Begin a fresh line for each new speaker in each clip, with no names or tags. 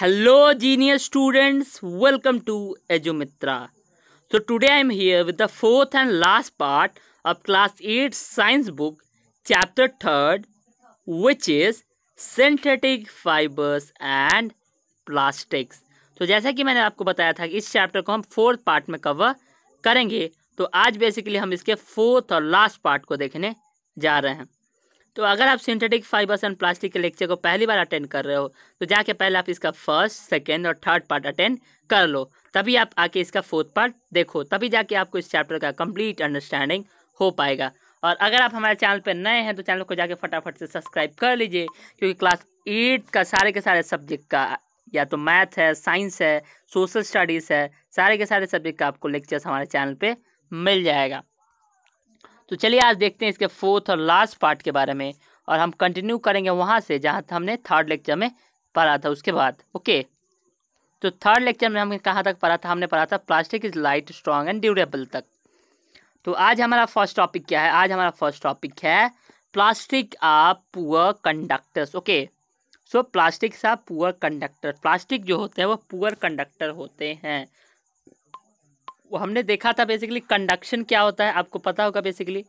Hello junior students welcome to Edumitra so today I am here with the fourth and last part of class eight science book chapter third which is synthetic fibres and plastics तो जैसा कि मैंने आपको बताया था कि इस chapter को हम फोर्थ पार्ट में कवर करेंगे तो आज बेसिकली हम इसके फोर्थ और लास्ट पार्ट को देखने जा रहे हैं तो अगर आप सिंथेटिक फाइबर्स एंड प्लास्टिक के लेक्चर को पहली बार अटेंड कर रहे हो तो जाके पहले आप इसका फर्स्ट सेकेंड और थर्ड पार्ट अटेंड कर लो तभी आप आके इसका फोर्थ पार्ट देखो तभी जाके आपको इस चैप्टर का कंप्लीट अंडरस्टैंडिंग हो पाएगा और अगर आप हमारे चैनल पर नए हैं तो चैनल को जाके फटाफट से सब्सक्राइब कर लीजिए क्योंकि क्लास एट का सारे के सारे सब्जेक्ट का या तो मैथ है साइंस है सोशल स्टडीज़ है सारे के सारे सब्जेक्ट का आपको लेक्चर्स हमारे चैनल पे मिल जाएगा तो चलिए आज देखते हैं इसके फोर्थ और लास्ट पार्ट के बारे में और हम कंटिन्यू करेंगे वहाँ से जहाँ हमने थर्ड लेक्चर में पढ़ा था उसके बाद ओके तो थर्ड लेक्चर में हमने कहाँ तक पढ़ा था हमने पढ़ा था plastic is light strong and durable तक तो आज हमारा फर्स्ट टॉपिक क्या है आज हमारा फर्स्ट टॉपिक है plastic are poor conductors okay so plastics are poor conductor plastic जो होते हैं वो पुअर कंडक्टर होते हैं हमने देखा था बेसिकली कंडक्शन क्या होता है आपको पता होगा बेसिकली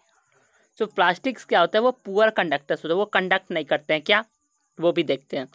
सो so, प्लास्टिक्स क्या होता है वो पुअर कंडक्टर्स होते हैं वो कंडक्ट नहीं करते हैं क्या वो भी देखते हैं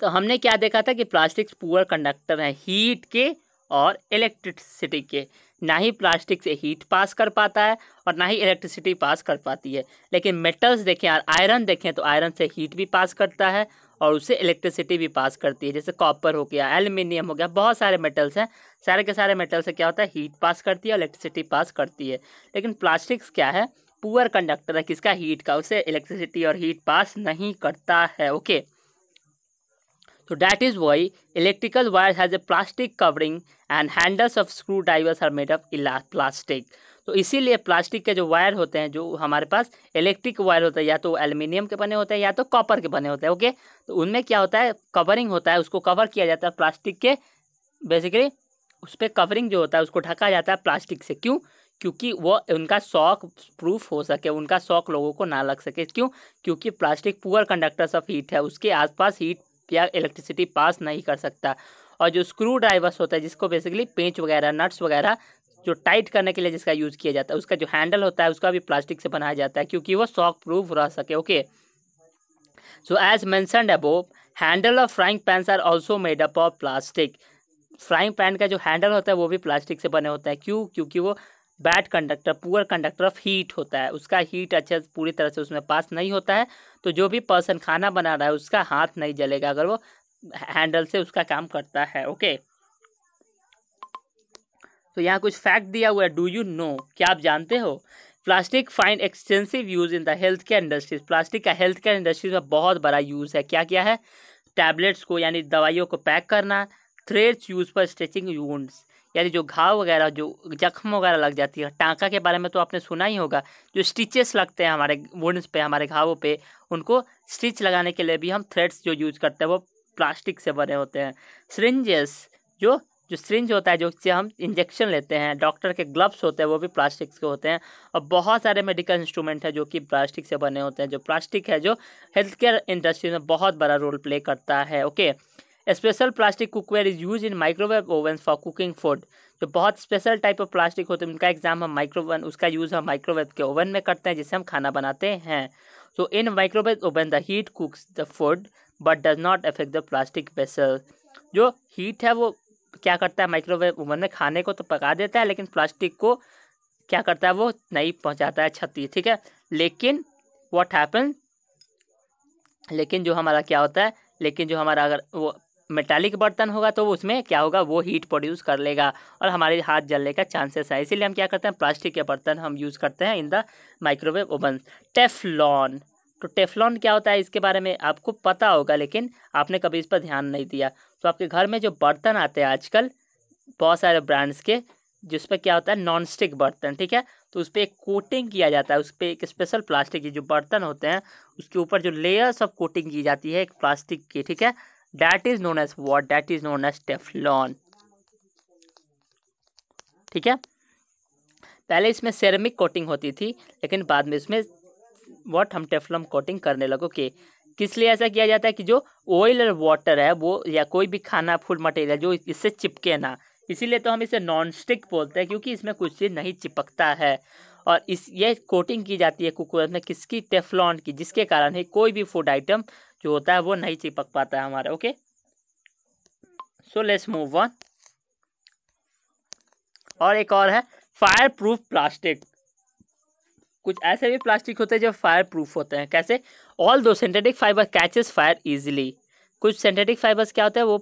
तो हमने क्या देखा था कि प्लास्टिक्स पुअर कंडक्टर हैं हीट के और इलेक्ट्रिसिटी के ना ही प्लास्टिक से हीट पास कर पाता है और ना ही इलेक्ट्रिसिटी पास कर पाती है लेकिन मेटल्स देखें यार आयरन देखें तो आयरन से हीट भी पास करता है और उससे इलेक्ट्रिसिटी भी पास करती है जैसे कॉपर हो गया एल्यूमिनियम हो गया बहुत सारे मेटल्स हैं सारे के सारे मेटल से क्या होता है हीट पास करती है और इलेक्ट्रिसिटी पास करती है लेकिन प्लास्टिक्स क्या है पुअर कंडक्टर है किसका हीट का उसे इलेक्ट्रिसिटी और हीट पास नहीं करता है ओके तो that is why electrical wire has a plastic covering and handles of screw drivers are made of इला प्लास्टिक तो इसीलिए प्लास्टिक के जो वायर होते हैं जो हमारे पास इलेक्ट्रिक वायर होता है या तो एल्युमिनियम के बने होते हैं या तो कॉपर के बने होते हैं ओके तो उनमें क्या होता है कवरिंग होता है उसको कवर किया जाता है प्लास्टिक के बेसिकली उस पर कवरिंग जो होता है उसको ढका जाता है प्लास्टिक से क्यों क्योंकि वो उनका शॉक प्रूफ हो सके उनका शॉक लोगों को ना लग सके क्यों क्योंकि plastic poor conductors of heat है उसके आसपास हीट या इलेक्ट्रिसिटी पास नहीं कर सकता और जो स्क्रू ड्राइवर्स होता है जिसको बेसिकली पेंच वगैरह नट्स वगैरह जो टाइट करने के लिए जिसका यूज़ किया जाता है उसका जो हैंडल होता है उसका भी प्लास्टिक से बनाया जाता है क्योंकि वो शॉक प्रूफ रह सके okay so as mentioned above handle of frying pans are also made up of plastic frying pan का जो हैंडल होता है वो भी प्लास्टिक से बने होते हैं क्यों क्योंकि वो bad conductor poor conductor of heat होता है उसका हीट अच्छे पूरी तरह से उसमें पास नहीं होता है तो जो भी पर्सन खाना बना रहा है उसका हाथ नहीं जलेगा अगर वो हैंडल से उसका काम करता है ओके okay? तो यहाँ कुछ फैक्ट दिया हुआ है डू यू नो क्या आप जानते हो plastic find extensive use in the health care industries plastic का हेल्थ केयर इंडस्ट्रीज में बहुत बड़ा यूज़ है क्या क्या है टैबलेट्स को यानी दवाइयों को पैक करना threads use for stretching wounds यानी जो घाव वगैरह जो जख्म वगैरह लग जाती है टाँका के बारे में तो आपने सुना ही होगा जो स्टिचेस लगते हैं हमारे वुंड्स पे हमारे घावों पे उनको स्टिच लगाने के लिए भी हम थ्रेड्स जो यूज़ करते हैं वो प्लास्टिक से बने होते हैं सिरिंजेस जो जो सिरिंज होता है जो जिससे हम इंजेक्शन लेते हैं डॉक्टर के ग्लव्स होते हैं वो भी प्लास्टिक के होते हैं और बहुत सारे मेडिकल इंस्ट्रूमेंट है जो कि प्लास्टिक से बने होते हैं जो प्लास्टिक है जो हेल्थ केयर इंडस्ट्री में बहुत बड़ा रोल प्ले करता है okay special plastic cookware is use in microwave oven for cooking food जो बहुत स्पेशल टाइप ऑफ प्लास्टिक होते हैं उनका एग्जाम हम माइक्रोवन उसका यूज़ हम माइक्रोवेव के ओवन में करते हैं जिससे हम खाना बनाते हैं so in microwave oven the heat cooks the food but does not affect the plastic vessel जो हीट है वो क्या करता है माइक्रोवेव ओवन में खाने को तो पका देता है लेकिन प्लास्टिक को क्या करता है वो नहीं पहुंचाता है क्षति ठीक है लेकिन व्हाट हैपन लेकिन जो हमारा क्या होता है लेकिन जो हमारा अगर वो मेटालिक बर्तन होगा तो उसमें क्या होगा वो हीट प्रोड्यूस कर लेगा और हमारे हाथ जलने का चांसेस है इसीलिए हम क्या करते हैं प्लास्टिक के बर्तन हम यूज़ करते हैं in the microwave oven Teflon तो टेफलॉन क्या होता है इसके बारे में आपको पता होगा लेकिन आपने कभी इस पर ध्यान नहीं दिया तो आपके घर में जो बर्तन आते हैं आजकल बहुत सारे ब्रांड्स के जिस पर क्या होता है नॉन स्टिक बर्तन ठीक है तो उस पर एक कोटिंग किया जाता है उस पर एक स्पेशल प्लास्टिक के जो बर्तन होते हैं उसके ऊपर जो लेयर्स ऑफ कोटिंग की जाती है एक प्लास्टिक की ठीक है that is known as what that is known as Teflon ठीक है पहले इसमें सेरेमिक कोटिंग होती थी लेकिन बाद में इसमें वॉट हम टेफलॉन कोटिंग करने के okay. किस लिए ऐसा किया जाता है कि जो ऑयल और वाटर है वो या कोई भी खाना फूड मटेरियल जो इससे चिपके ना इसीलिए तो हम इसे नॉन स्टिक बोलते हैं क्योंकि इसमें कुछ चीज़ नहीं चिपकता है और इस ये कोटिंग की जाती है कुकर में किसकी टेफलॉन की जिसके कारण ही कोई भी फूड आइटम जो होता है वो नहीं चिपक पाता है हमारा okay so let's move on और एक और है फायर प्रूफ प्लास्टिक कुछ ऐसे भी प्लास्टिक होते हैं जो फायर प्रूफ होते हैं कैसे although synthetic fibre catches fire easily कुछ सिंथेटिक फाइबर्स क्या होता है वो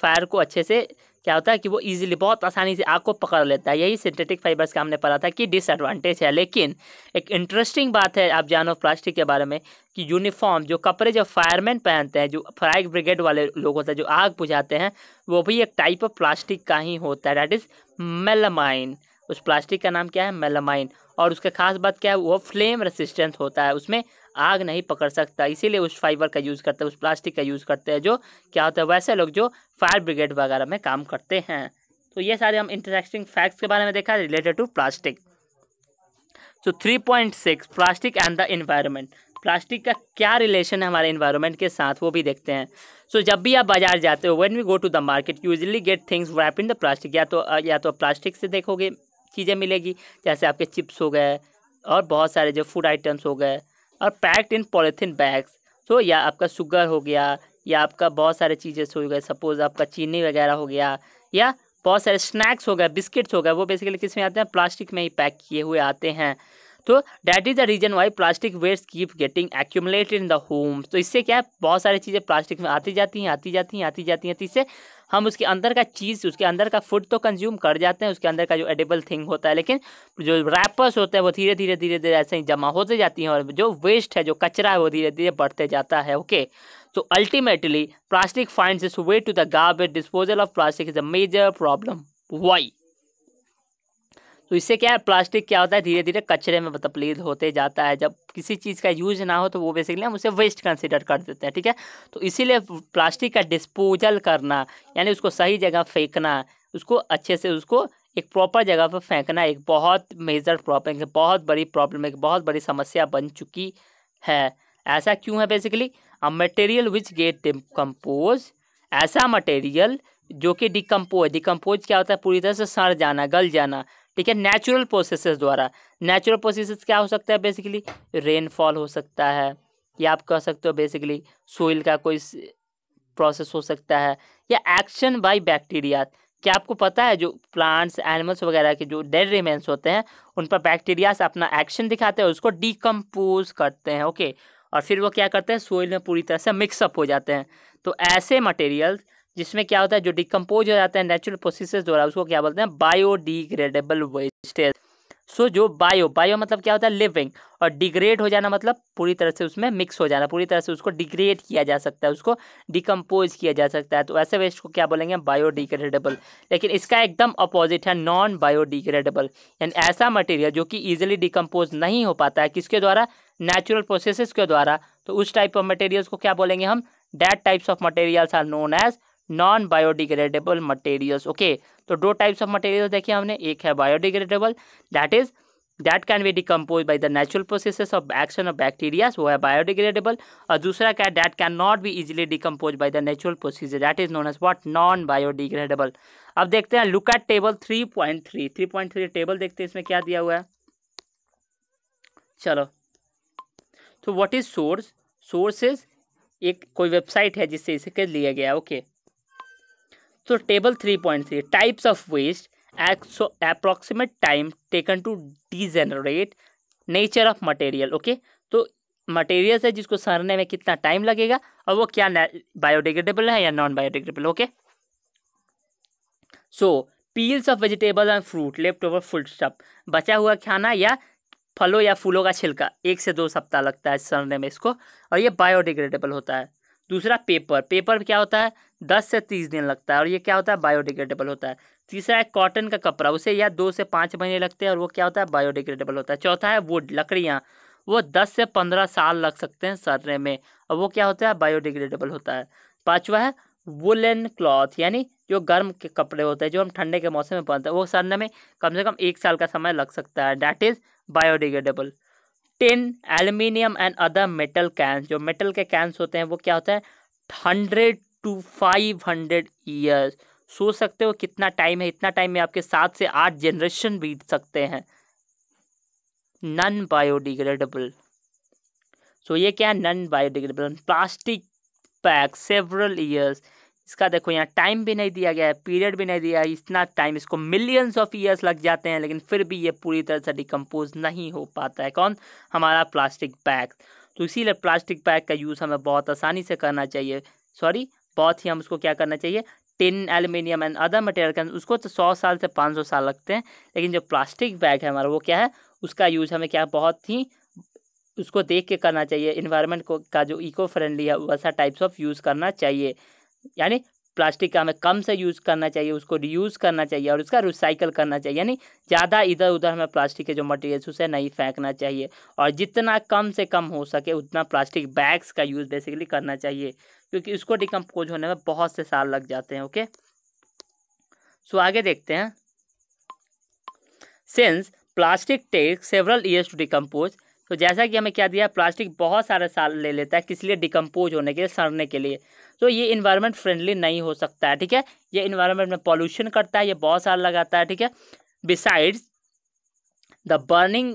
फायर को अच्छे से क्या होता है कि वो इजीली बहुत आसानी से आग को पकड़ लेता है यही सिंथेटिक फाइबर्स का हमने पढ़ा था कि डिसएडवांटेज है लेकिन एक इंटरेस्टिंग बात है आप जानो प्लास्टिक के बारे में कि यूनिफॉर्म जो कपड़े जो फायरमैन पहनते हैं जो फायर ब्रिगेड वाले लोग होते हैं जो आग बुझाते हैं वो भी एक टाइप ऑफ प्लास्टिक का ही होता है डैट इज़ मेलमाइन उस प्लास्टिक का नाम क्या है मेलामाइन और उसका खास बात क्या है वो फ्लेम रेसिस्टेंट होता है उसमें आग नहीं पकड़ सकता इसीलिए उस फाइबर का यूज़ करते हैं उस प्लास्टिक का यूज़ करते हैं जो क्या होता है वैसे लोग जो फायर ब्रिगेड वगैरह में काम करते हैं तो ये सारे हम इंटरेस्टिंग फैक्ट्स के बारे में देखा रिलेटेड टू प्लास्टिक तो three point six plastic and the environment plastic का क्या रिलेशन है हमारे इन्वायरमेंट के साथ वो भी देखते हैं सो so, जब भी आप बाजार जाते हो when we go to the market usually get things वैप इन द प्लास्टिक या तो या तो प्लास्टिक से देखोगे चीज़ें मिलेगी जैसे आपके चिप्स हो गए और बहुत सारे जो फूड आइटम्स हो गए और पैक्ड इन पॉलीथीन बैग्स तो या आपका शुगर हो गया या आपका बहुत सारे चीज़ें हो गए सपोज़ आपका चीनी वगैरह हो गया या बहुत सारे स्नैक्स हो गए बिस्किट्स हो गए वो बेसिकली किस में आते हैं प्लास्टिक में ही पैक किए हुए आते हैं तो that is the reason why plastic waste keep getting accumulated in the home तो इससे क्या है बहुत सारी चीज़ें प्लास्टिक में आती जाती हैं आती जाती हैं आती जाती हैं तो इससे हम उसके अंदर का चीज़ उसके अंदर का फूड तो कंज्यूम कर जाते हैं उसके अंदर का जो एडेबल थिंग होता है लेकिन जो रैपर्स होते हैं वो धीरे धीरे धीरे धीरे ऐसे ही जमा होते जाती हैं और जो वेस्ट है जो कचरा है वो धीरे धीरे बढ़ते जाता है ओके तो ultimately plastic find its way to the garbage disposal of plastic is a major problem तो इससे क्या है प्लास्टिक क्या होता है धीरे धीरे कचरे में तब्लील मतलब होते जाता है जब किसी चीज़ का यूज ना हो तो वो बेसिकली हम उसे वेस्ट कंसिडर कर देते हैं ठीक है तो इसीलिए प्लास्टिक का डिस्पोजल करना यानी उसको सही जगह फेंकना उसको अच्छे से उसको एक प्रॉपर जगह पर फेंकना एक बहुत मेजर प्रॉब्लम है बहुत बड़ी प्रॉब्लम एक बहुत बड़ी समस्या बन चुकी है ऐसा क्यों है basically a material which get decompose ऐसा मटेरियल जो कि डिकम्पोज डिकम्पोज क्या होता है पूरी तरह से सड़ जाना गल जाना ठीक है नेचुरल प्रोसेसेस द्वारा नेचुरल प्रोसेसेस क्या हो सकता है बेसिकली रेनफॉल हो सकता है या आप कह सकते हो बेसिकली सोइल का कोई प्रोसेस हो सकता है या एक्शन बाय बैक्टीरिया क्या आपको पता है जो प्लांट्स एनिमल्स वगैरह के जो डेड रिमेन्स होते हैं उन पर बैक्टीरिया अपना एक्शन दिखाते हैं उसको डिकम्पोज करते हैं ओके और फिर वो क्या करते हैं सोइल में पूरी तरह से मिक्सअप हो जाते हैं तो ऐसे मटेरियल्स जिसमें क्या होता है जो डिकम्पोज हो जाता है नेचुरल प्रोसेसेस द्वारा उसको क्या बोलते हैं बायोडिग्रेडेबल वेस्टेज सो जो बायो बायो मतलब क्या होता है लिविंग और डिग्रेड हो जाना मतलब पूरी तरह से उसमें मिक्स हो जाना पूरी तरह से उसको डिग्रेड किया जा सकता है उसको डिकम्पोज किया जा सकता है तो ऐसे वेस्ट को क्या बोलेंगे बायोडिग्रेडेबल लेकिन इसका एकदम अपोजिट है नॉन बायोडिग्रेडेबल यानी ऐसा मटेरियल जो कि ईजिली डिकम्पोज नहीं हो पाता है किसके द्वारा नेचुरल प्रोसेसेस के द्वारा तो उस टाइप ऑफ मटेरियल्स को क्या बोलेंगे हम that types of materials are known as non biodegradable materials okay तो दो टाइप्स ऑफ मटेरियल देखे हमने एक है biodegradable that is that can be decompose by the natural process of action of bacteria वो है बायोडिग्रेडेबल और दूसरा क्या that can not be easily decompose by the natural process that is known as what non biodegradable अब देखते हैं look at table three point three three point three table देखते हैं इसमें क्या दिया हुआ है चलो तो what is source source is एक कोई वेबसाइट है जिससे इसे लिया गया okay okay. So three 3.3 types of waste so time taken to to degenerate nature of material okay तो मटेरियल है जिसको सड़ने में कितना टाइम लगेगा और वो क्या बायोडिग्रेडेबल है या non biodegradable okay so peels of vegetable and fruit left over full stuff बचा हुआ खाना या फलों या फूलों का छिलका एक से दो सप्ताह लगता है सड़ने में इसको और ये बायोडिग्रेडेबल होता है दूसरा पेपर पेपर क्या होता है दस से तीस दिन लगता है और ये क्या होता है बायोडिग्रेडेबल होता है तीसरा है कॉटन का कपड़ा उसे या दो से पाँच महीने लगते हैं और वो क्या होता है बायोडिग्रेडेबल होता है चौथा है वुड लकड़ियाँ वो दस से पंद्रह साल लग सकते हैं सड़ने में और वो क्या होता है बायोडिग्रेडेबल होता है पाँचवा है वुलन क्लॉथ यानी जो गर्म के कपड़े होते हैं जो हम ठंडे के मौसम में पहनते हैं वो सड़ने में कम से कम एक साल का समय लग सकता है that is biodegradable tin aluminium and other metal can जो मेटल के कैंस होते हैं वो क्या होता है hundred to five hundred years सोच सकते हो कितना टाइम है इतना टाइम में आपके सात से आठ जनरेशन बीत सकते हैं नन बायोडिग्रेडेबल सो ये क्या है non biodegradable plastic pack several years इसका देखो यहाँ टाइम भी नहीं दिया गया है पीरियड भी नहीं दिया है इतना टाइम इसको मिलियंस ऑफ ईयर्स लग जाते हैं लेकिन फिर भी ये पूरी तरह से डिकम्पोज नहीं हो पाता है कौन हमारा प्लास्टिक बैग तो इसीलिए प्लास्टिक बैग का यूज़ हमें बहुत आसानी से करना चाहिए सॉरी बहुत ही हम उसको क्या करना चाहिए tin aluminium and other material के उसको तो सौ साल से पाँच सौ साल लगते हैं लेकिन जो प्लास्टिक बैग है हमारा वो क्या है उसका यूज हमें क्या बहुत ही उसको देख के करना चाहिए इन्वायरमेंट को का जो इको फ्रेंडली है वैसा टाइप्स ऑफ यूज़ करना चाहिए यानी प्लास्टिक का हमें कम से यूज़ करना चाहिए उसको रीयूज़ करना चाहिए और उसका रिसाइकल करना चाहिए यानी ज़्यादा इधर उधर हमें प्लास्टिक के जो मटेरियल्स उसे नहीं फेंकना चाहिए और जितना कम से कम हो सके उतना प्लास्टिक बैग्स का यूज़ बेसिकली करना चाहिए क्योंकि उसको डिकम्पोज होने में बहुत से साल लग जाते हैं ओके सो आगे देखते हैं since plastic take several years to decompose तो जैसा कि हमें क्या दिया प्लास्टिक बहुत सारे साल ले लेता है किस लिए डिकम्पोज होने के लिए सड़ने के लिए तो ये इन्वायरमेंट फ्रेंडली नहीं हो सकता है ठीक है ये इन्वायरमेंट में पॉल्यूशन करता है ये बहुत साल लगाता है ठीक है besides the burning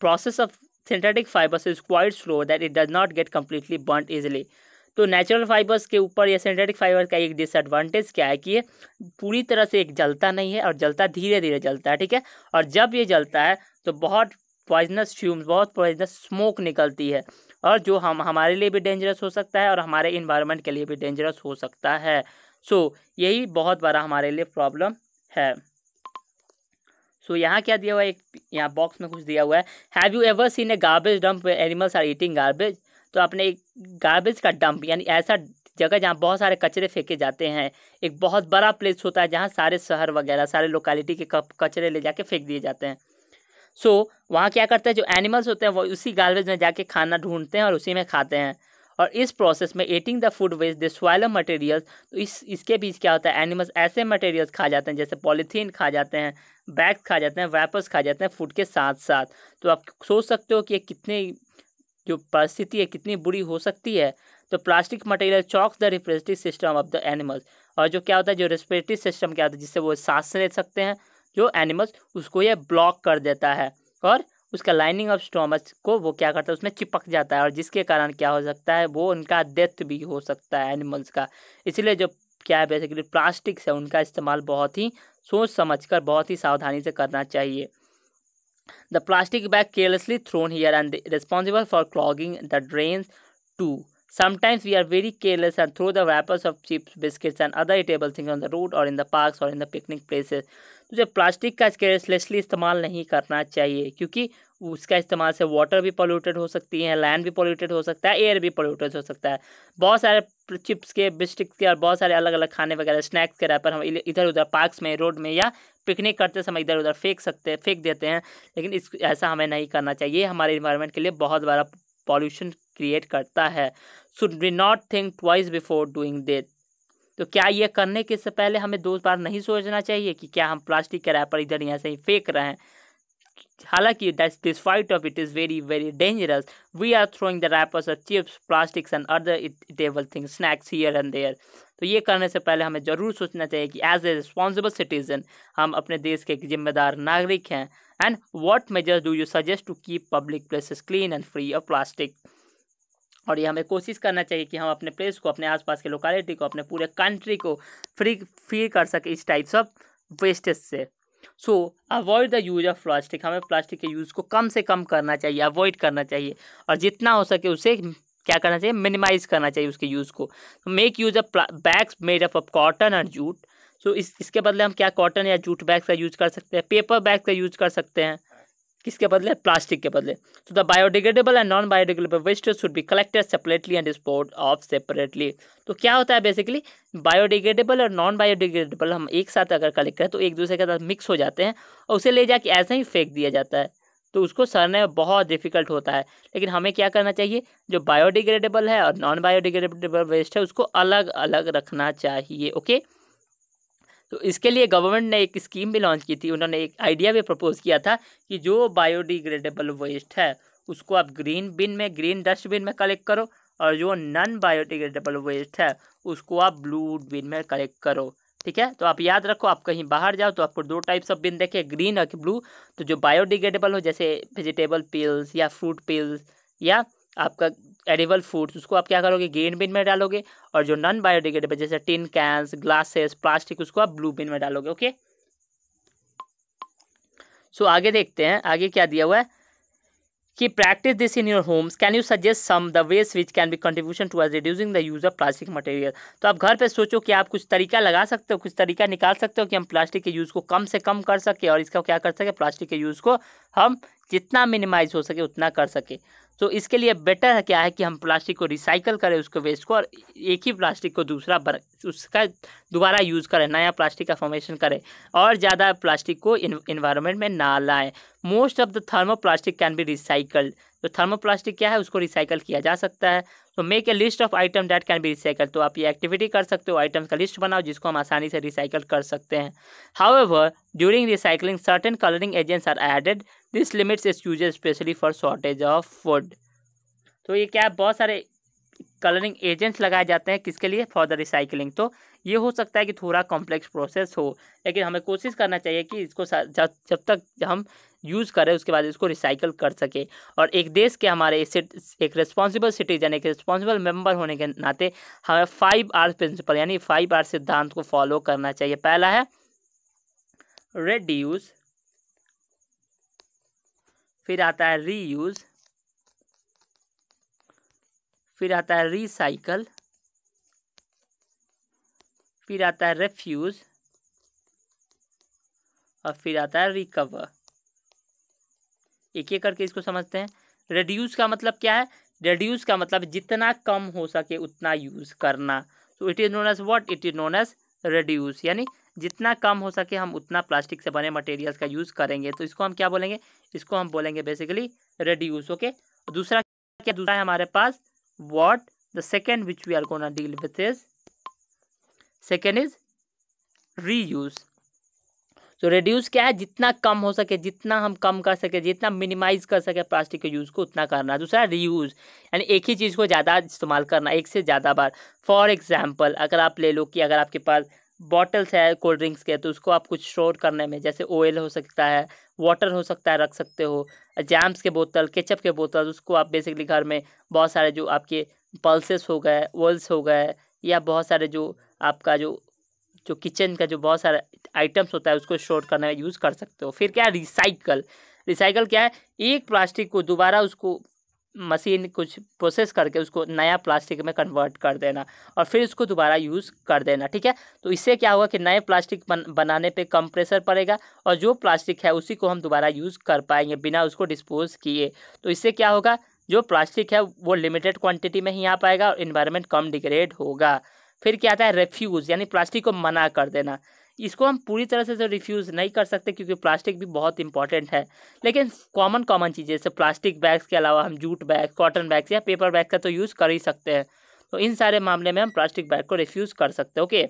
process of synthetic fibres is quite slow that it does not get completely burn easily तो नेचुरल फाइबर्स के ऊपर या सिंथेटिक फाइबर का एक डिसएडवांटेज क्या है कि ये पूरी तरह से एक जलता नहीं है और जलता धीरे धीरे जलता है ठीक है और जब ये जलता है तो बहुत पॉइजनस फ्यूम्स बहुत पॉइजनस स्मोक निकलती है और जो हम हमारे लिए भी डेंजरस हो सकता है और हमारे इन्वायरमेंट के लिए भी डेंजरस हो सकता है सो so, यही बहुत बड़ा हमारे लिए प्रॉब्लम है सो so, यहाँ क्या दिया हुआ है एक यहाँ बॉक्स में कुछ दिया हुआ है have you ever seen a garbage dump animals are eating garbage तो आपने एक गार्बेज का डंप यानी ऐसा जगह जहाँ बहुत सारे कचरे फेंके जाते हैं एक बहुत बड़ा प्लेस होता है जहाँ सारे शहर वगैरह सारे लोकेलिटी के कचरे ले जाके फेंक दिए जाते हैं सो so, वहाँ क्या करते हैं जो एनिमल्स होते हैं वो उसी गार्बेज में जाके खाना ढूंढते हैं और उसी में खाते हैं और इस प्रोसेस में eating the food waste the soil materials तो इस इसके बीच क्या होता है एनिमल्स ऐसे मटेरियल्स खा जाते हैं जैसे पॉलीथीन खा जाते हैं बैग्स खा जाते हैं वैपर्स खा जाते हैं फूड के साथ साथ तो आप सोच सकते हो कि ये कितने जो परिस्थिति है कितनी बुरी हो सकती है तो plastic material chokes the representative system of the animals और जो क्या होता है जो रेस्पिरेटरी सिस्टम क्या होता है जिससे वो सांस ले सकते हैं जो एनिमल्स उसको ये ब्लॉक कर देता है और उसका लाइनिंग ऑफ स्टोमस को वो क्या करता है उसमें चिपक जाता है और जिसके कारण क्या हो सकता है वो उनका डेथ भी हो सकता है एनिमल्स का इसलिए जो क्या है बेसिकली प्लास्टिक्स है उनका इस्तेमाल बहुत ही सोच समझ कर बहुत ही सावधानी से करना चाहिए the plastic bag carelessly thrown here and responsible for clogging the drain too sometimes we are very careless and throw the wrappers of chips biscuits and other eatable things on the road और in the park और in the picnic places. तुझे plastic का carelessly इस्तेमाल नहीं करना चाहिए क्योंकि उसका इस्तेमाल से वाटर भी पोल्यूटेड हो सकती है लैंड भी पोल्यूटेड हो सकता है एयर भी पोल्यूटेड हो सकता है बहुत सारे चिप्स के बिस्टिक्स के और बहुत सारे अलग अलग खाने वगैरह स्नैक्स के पर हम इधर उधर पार्क्स में रोड में या पिकनिक करते समय इधर उधर फेंक सकते हैं फेंक देते हैं लेकिन इस ऐसा हमें नहीं करना चाहिए हमारे इन्वायरमेंट के लिए बहुत बड़ा पॉल्यूशन क्रिएट करता है should we not think twice before doing this तो क्या ये करने के से पहले हमें दो बार नहीं सोचना चाहिए कि क्या हम प्लास्टिक के रैपर इधर यहाँ से ही फेंक रहे हैं हालांकि that this fight of it is very very dangerous we are throwing the wrappers of chips plastics and other eatable things snacks here and there तो ये करने से पहले हमें ज़रूर सोचना चाहिए कि एज ए रिस्पॉन्सिबल सिटीजन हम अपने देश के एक जिम्मेदार नागरिक हैं and what measures do you suggest to keep public places clean and free of plastic और ये हमें कोशिश करना चाहिए कि हम अपने प्लेस को अपने आसपास के लोकेलिटी को अपने पूरे कंट्री को फ्री फ्री कर सके इस टाइप्स ऑफ वेस्टेज से so avoid the use of plastic हमें प्लास्टिक के यूज़ को कम से कम करना चाहिए अवॉइड करना चाहिए और जितना हो सके उसे क्या करना चाहिए मिनिमाइज करना चाहिए उसके यूज़ को make use of bags made up of cotton और जूट सो इस इसके बदले हम क्या कॉटन या जूट बैग का यूज़ कर सकते हैं पेपर बैग का यूज़ कर सकते हैं किसके बदले प्लास्टिक के बदले तो the biodegradable and non biodegradable waste should be collected separately and dispose of separately तो क्या होता है बेसिकली बायोडिग्रेडेबल और नॉन बायोडिग्रेडेबल हम एक साथ अगर कलेक्ट करें तो एक दूसरे के साथ मिक्स हो जाते हैं और उसे ले जाके ऐसे ही फेंक दिया जाता है तो उसको सरने में बहुत डिफिकल्ट होता है लेकिन हमें क्या करना चाहिए जो बायोडिग्रेडेबल है और नॉन बायोडिग्रेडेबल वेस्ट है उसको अलग अलग रखना चाहिए ओके तो इसके लिए गवर्नमेंट ने एक स्कीम भी लॉन्च की थी उन्होंने एक आइडिया भी प्रपोज किया था कि जो बायोडिग्रेडेबल वेस्ट है उसको आप ग्रीन बिन में ग्रीन डस्टबिन में कलेक्ट करो और जो नॉन बायोडिग्रेडेबल वेस्ट है उसको आप ब्लू बिन में कलेक्ट करो ठीक है तो आप याद रखो आप कहीं बाहर जाओ तो आपको दो टाइप्स ऑफ बिन देखे ग्रीन और ब्लू तो जो बायोडिग्रेडेबल हो जैसे वेजिटेबल पिल्स या फ्रूट पिल्स या आपका एडिबल फूड्स उसको आप क्या करोगे ग्रीन बिन में डालोगे और जो नॉन बायोडिग्रेडेबल जैसे टिन कैंस ग्लासेस प्लास्टिक उसको आप ब्लू बिन में डालोगे ओके सो so, आगे देखते हैं आगे क्या दिया हुआ है कि practice this in your homes can you suggest some the waste which can be contribution to आज reducing the use of plastic material तो आप घर पे सोचो कि आप कुछ तरीका लगा सकते हो कुछ तरीका निकाल सकते हो कि हम प्लास्टिक के यूज़ को कम से कम कर सके और इसका क्या कर सके प्लास्टिक के यूज़ को हम जितना मिनिमाइज हो सके उतना कर सके सो तो so, इसके लिए बेटर है क्या है कि हम प्लास्टिक को रिसाइकल करें उसको वेस्ट को और एक ही प्लास्टिक को दूसरा बर उसका दोबारा यूज़ करें नया प्लास्टिक का फॉर्मेशन करें और ज़्यादा प्लास्टिक को इन्वायरमेंट में ना लाएं most of the thermo plastic can be recycled तो थर्मो प्लास्टिक क्या है उसको रिसाइकल किया जा सकता है तो make a list of item that can be recycle तो आप ये एक्टिविटी कर सकते हो आइटम्स का लिस्ट बनाओ जिसको हम आसानी से रिसाइकल कर सकते हैं however during recycling certain colouring agents are added this limits is use specially for shortage of food तो ये क्या बहुत सारे कलरिंग एजेंट्स लगाए जाते हैं किसके लिए फॉर द रिसाइकलिंग तो ये हो सकता है कि थोड़ा कॉम्प्लेक्स प्रोसेस हो लेकिन हमें कोशिश करना चाहिए कि इसको जब तक हम यूज़ करें उसके बाद इसको रिसाइकल कर सके और एक देश के हमारे एक रिस्पॉन्सिबल सिटीजन एक रिस्पॉन्सिबल मेंबर होने के नाते हमें फाइव आर प्रिंसिपल यानी फाइव आर सिद्धांत को फॉलो करना चाहिए पहला है रेड फिर आता है रीयूज फिर आता है रिसाइकल फिर आता है रेफ्यूज और फिर आता है रिकवर एक एक करके इसको समझते हैं रेड्यूज का मतलब क्या है रेड्यूज का मतलब जितना कम हो सके उतना यूज़ करना तो it is known as what it is known as reduce यानी जितना कम हो सके हम उतना प्लास्टिक से बने मटेरियल्स का यूज़ करेंगे तो इसको हम क्या बोलेंगे इसको हम बोलेंगे बेसिकली रेड्यूज ओके दूसरा क्या दूसरा है हमारे पास what the second which we are gonna deal with is second is reuse तो रिड्यूस क्या है जितना कम हो सके जितना हम कम कर सके जितना मिनिमाइज कर सके प्लास्टिक के यूज़ को उतना करना दूसरा रीयूज़ यानी एक ही चीज़ को ज़्यादा इस्तेमाल करना एक से ज़्यादा बार फॉर एग्जाम्पल अगर आप ले लो कि अगर आपके पास बॉटल्स है कोल्ड ड्रिंक्स के तो उसको आप कुछ स्टोर करने में जैसे ऑयल हो सकता है वाटर हो सकता है रख सकते हो जैम्स के बोतल केचप के बोतल उसको आप बेसिकली घर में बहुत सारे जो आपके पल्सेस हो गए ओल्स हो गए या बहुत सारे जो आपका जो जो किचन का जो बहुत सारा आइटम्स होता है उसको स्टोर करने में यूज़ कर सकते हो फिर क्या है रिसाइकल रिसाइकल क्या है एक प्लास्टिक को दोबारा उसको मशीन कुछ प्रोसेस करके उसको नया प्लास्टिक में कन्वर्ट कर देना और फिर उसको दोबारा यूज़ कर देना ठीक है तो इससे क्या होगा कि नए प्लास्टिक बन, बनाने पे कम प्रेशर पड़ेगा और जो प्लास्टिक है उसी को हम दोबारा यूज़ कर पाएंगे बिना उसको डिस्पोज किए तो इससे क्या होगा जो प्लास्टिक है वो लिमिटेड क्वांटिटी में ही आ पाएगा और इन्वायरमेंट कम डिग्रेड होगा फिर क्या आता है रेफ्यूज़ यानी प्लास्टिक को मना कर देना इसको हम पूरी तरह से तो रिफ्यूज़ नहीं कर सकते क्योंकि प्लास्टिक भी बहुत इंपॉर्टेंट है लेकिन कॉमन कॉमन चीजें जैसे प्लास्टिक बैग्स के अलावा हम जूट बैग कॉटन बैग्स या पेपर बैग का तो यूज़ कर ही सकते हैं तो इन सारे मामले में हम प्लास्टिक बैग को रिफ्यूज़ कर सकते हैं okay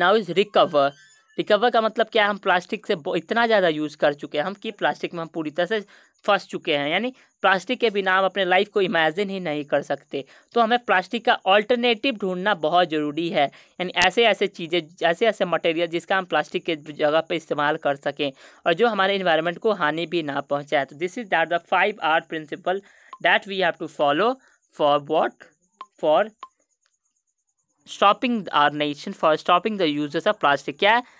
now is recover recover का मतलब क्या है हम प्लास्टिक से इतना ज़्यादा यूज़ कर चुके हैं हम कि प्लास्टिक में हम पूरी तरह से फंस चुके हैं यानी प्लास्टिक के बिना हम अपने लाइफ को इमेजिन ही नहीं कर सकते तो हमें प्लास्टिक का ऑल्टरनेटिव ढूंढना बहुत ज़रूरी है यानी ऐसे ऐसे चीज़ें ऐसे ऐसे मटेरियल जिसका हम प्लास्टिक के जगह पर इस्तेमाल कर सकें और जो हमारे इन्वायरमेंट को हानि भी ना पहुँचाए तो this is that the five R principle that we have to follow for what for stopping our nation for stopping the usages of plastic क्या है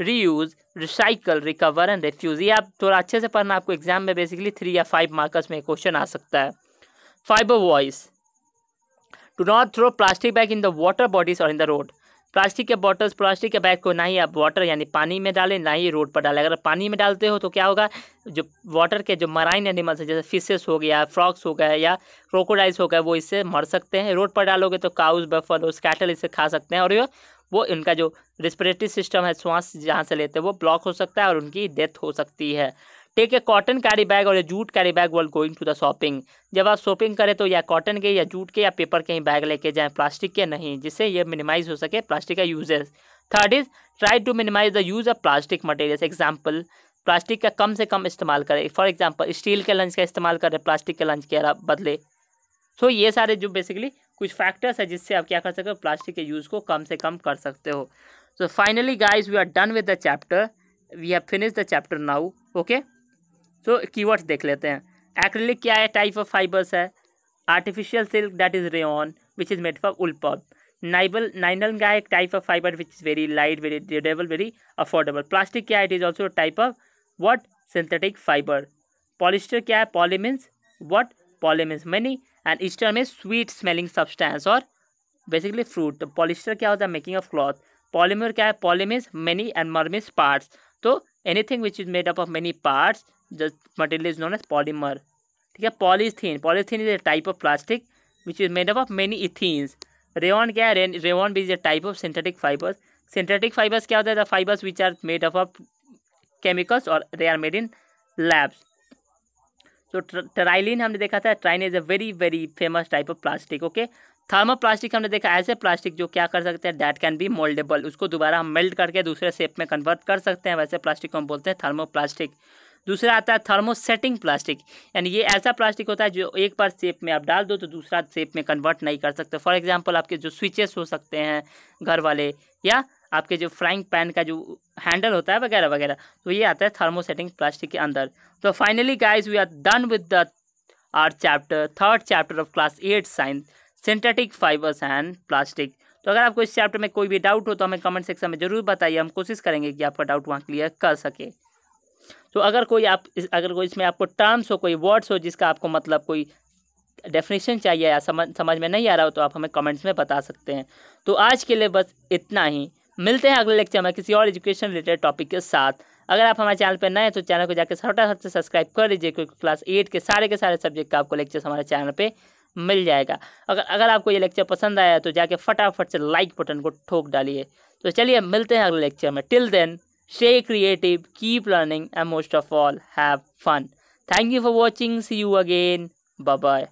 reuse recycle recover and refuse ये आप थोड़ा अच्छे से पढ़ना आपको एग्जाम में बेसिकली थ्री या फाइव मार्क्स में क्वेश्चन आ सकता है फाइबर वॉइस do not throw plastic bag in the water bodies और इन द रोड प्लास्टिक के बॉटल्स प्लास्टिक के बैग को ना ही आप वाटर यानी पानी में डालें ना ही रोड पर डालें अगर पानी में डालते हो तो क्या होगा जो वाटर के जो मराइन एनिमल्स हैं जैसे फिशेस हो गया फ्रॉक्स हो गए या क्रोकोडाइल्स हो गए वो इससे मर सकते हैं रोड पर डालोगे तो काउस बफल और स्कैटल इसे खा सकते हैं और ये वो इनका जो रेस्परेटरी सिस्टम है श्वास जहाँ से लेते हैं वो ब्लॉक हो सकता है और उनकी डेथ हो सकती है take a cotton carry bag और a jute carry bag world going to the shopping जब आप शॉपिंग करें तो या कॉटन के या जूट के या पेपर के ही बैग लेके जाएं प्लास्टिक के नहीं जिससे ये मिनिमाइज हो सके प्लास्टिक का usages third is try to minimize the use of plastic material example plastic का कम से कम इस्तेमाल करें फॉर एग्जाम्पल स्टील के लंच का इस्तेमाल करें प्लास्टिक के लंच के बदले सो so, ये सारे जो बेसिकली कुछ फैक्टर्स है जिससे आप क्या कर सकते हो प्लास्टिक के यूज़ को कम से कम कर सकते हो so finally guys we are done with the chapter we have finish the chapter now okay so so, keywords देख लेते हैं एक्रेलिक क्या है टाइप ऑफ फाइबर्स है artificial silk that is rayon which is made for उल्पॉप नाइबल nylon का एक type of fiber which is very light very durable very affordable plastic क्या है it is also type of what synthetic fiber polyester क्या है poly means what poly means many and ester में sweet smelling substance और basically fruit polyester क्या होता है making of cloth polymer क्या है poly means many and mers means parts तो anything which is made up of many parts material is known as polymer ठीक है polythene polythene is a type of plastic which is made up of many ethenes rayon क्या है rayon भी is a type of synthetic fibres synthetic fibres क्या होता है the fibers which are made up of chemicals और they are made in labs तो terylene हमने देखा था terylene is a very very famous type of plastic okay thermo plastic हमने देखा ऐसे प्लास्टिक जो क्या कर सकते हैं दैट कैन बी मोल्डेबल उसको दोबारा हम मेल्ट करके दूसरे शेप में कन्वर्ट कर सकते हैं वैसे प्लास्टिक को हम बोलते हैं थर्मो प्लास्टिक दूसरा आता है थर्मोसेटिंग प्लास्टिक यानी ये ऐसा प्लास्टिक होता है जो एक बार शेप में आप डाल दो तो दूसरा शेप में कन्वर्ट नहीं कर सकते फॉर एग्जाम्पल आपके जो स्विचेस हो सकते हैं घर वाले या आपके जो फ्राइंग पैन का जो हैंडल होता है वगैरह वगैरह तो ये आता है थर्मोसेटिंग प्लास्टिक के अंदर तो finally guys we are done with the our chapter third chapter of class eight science synthetic fibres and plastic तो अगर आपको इस चैप्टर में कोई भी डाउट हो तो हमें कमेंट सेक्शन में ज़रूर बताइए हम कोशिश करेंगे कि आपका डाउट वहाँ क्लियर कर सके तो अगर कोई आप इस, अगर कोई इसमें आपको टर्म्स हो कोई वर्ड्स हो जिसका आपको मतलब कोई डेफिनेशन चाहिए या समझ समझ में नहीं आ रहा हो तो आप हमें कमेंट्स में बता सकते हैं तो आज के लिए बस इतना ही मिलते हैं अगले लेक्चर में किसी और एजुकेशन रिलेटेड टॉपिक के साथ अगर आप हमारे चैनल पर नए हैं तो चैनल को जाकर हाथ से सब्सक्राइब कर लीजिए क्योंकि क्लास एट के सारे के सारे सब्जेक्ट का आपको लेक्चर हमारे चैनल पर मिल जाएगा अगर अगर आपको ये लेक्चर पसंद आया तो जाके फटाफट से लाइक बटन को ठोक डालिए तो चलिए मिलते हैं अगले लेक्चर में till then stay creative, keep learning, and most of all, have fun. Thank you for watching. See you again. Bye bye.